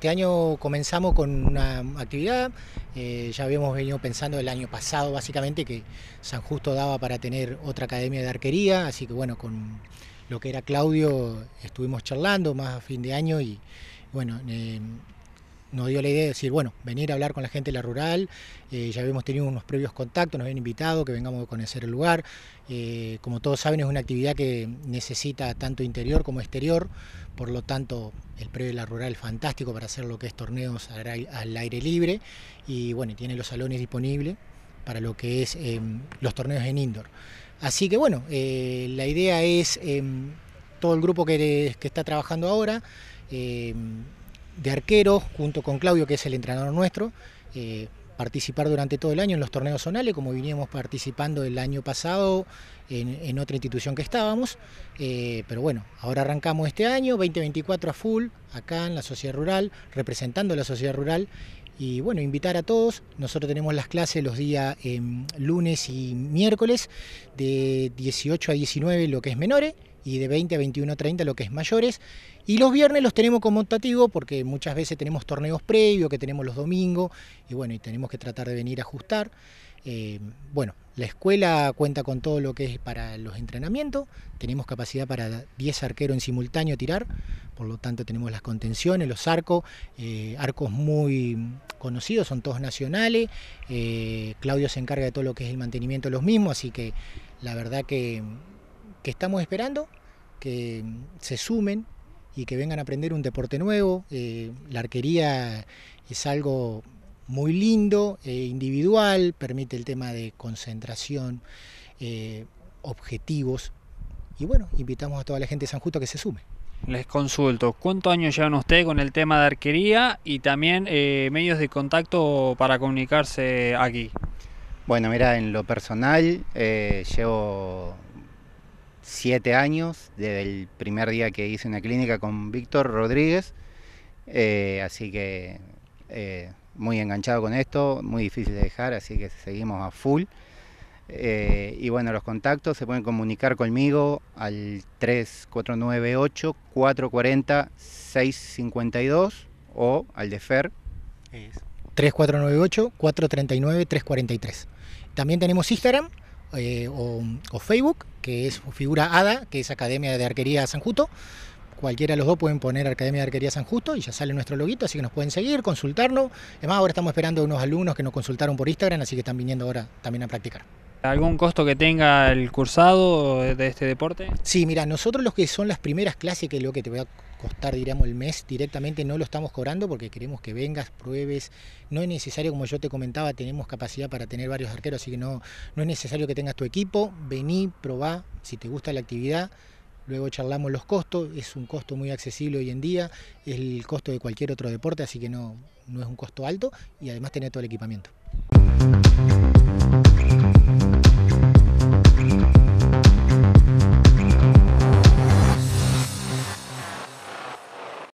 Este año comenzamos con una actividad, eh, ya habíamos venido pensando el año pasado básicamente que San Justo daba para tener otra academia de arquería, así que bueno, con lo que era Claudio estuvimos charlando más a fin de año y bueno, eh, nos dio la idea de decir, bueno, venir a hablar con la gente de la rural, eh, ya habíamos tenido unos previos contactos, nos habían invitado, que vengamos a conocer el lugar. Eh, como todos saben, es una actividad que necesita tanto interior como exterior, por lo tanto, el previo de la rural es fantástico para hacer lo que es torneos al aire libre y bueno, tiene los salones disponibles para lo que es em, los torneos en indoor. Así que bueno, eh, la idea es em, todo el grupo que está trabajando ahora em, de arqueros, junto con Claudio, que es el entrenador nuestro, eh, participar durante todo el año en los torneos zonales, como veníamos participando el año pasado en, otra institución que estábamos. Eh, pero bueno, ahora arrancamos este año, 2024 a full, acá en la sociedad rural, representando a la sociedad rural. Y bueno, invitar a todos. Nosotros tenemos las clases los días em, lunes y miércoles de 18 a 19, lo que es menores y de 20 a 21 a 30 lo que es mayores. Y los viernes los tenemos como optativo porque muchas veces tenemos torneos previos que tenemos los domingos y bueno, y tenemos que tratar de venir a ajustar. Eh, bueno, la escuela cuenta con todo lo que es para los entrenamientos, tenemos capacidad para 10 arqueros en simultáneo tirar, por lo tanto tenemos las contenciones, los arcos, eh, arcos muy conocidos, son todos nacionales, eh, Claudio se encarga de todo lo que es el mantenimiento de los mismos, así que la verdad que que estamos esperando que se sumen y que vengan a aprender un deporte nuevo. Eh, la arquería es algo muy lindo, eh, individual, permite el tema de concentración, eh, objetivos. Y bueno, invitamos a toda la gente de San Justo a que se sume. Les consulto, ¿cuántos años llevan ustedes con el tema de arquería y también medios de contacto para comunicarse aquí? Bueno, mira, en lo personal llevo siete años, desde el primer día que hice una clínica con Víctor Rodríguez. Eh, así que eh, muy enganchado con esto, muy difícil de dejar, así que seguimos a full. Eh, y bueno, los contactos se pueden comunicar conmigo al 3498-440-652 o al de Fer. 3498-439-343. También tenemos Instagram, eh, o, Facebook, que es figura ADA, que es Academia de Arquería San Justo. Cualquiera de los dos pueden poner Academia de Arquería San Justo y ya sale nuestro loguito, así que nos pueden seguir, consultarnos. Además, ahora estamos esperando a unos alumnos que nos consultaron por Instagram, así que están viniendo ahora también a practicar. ¿Algún costo que tenga el cursado de este deporte? Sí, mira, nosotros los que son las primeras clases, que es lo que te va a costar, diríamos, el mes directamente, no lo estamos cobrando porque queremos que vengas, pruebes. No es necesario, como yo te comentaba, tenemos capacidad para tener varios arqueros, así que no, no es necesario que tengas tu equipo. Vení, probá, si te gusta la actividad. Luego charlamos los costos, es un costo muy accesible hoy en día, es el costo de cualquier otro deporte, así que no, no es un costo alto y además tener todo el equipamiento.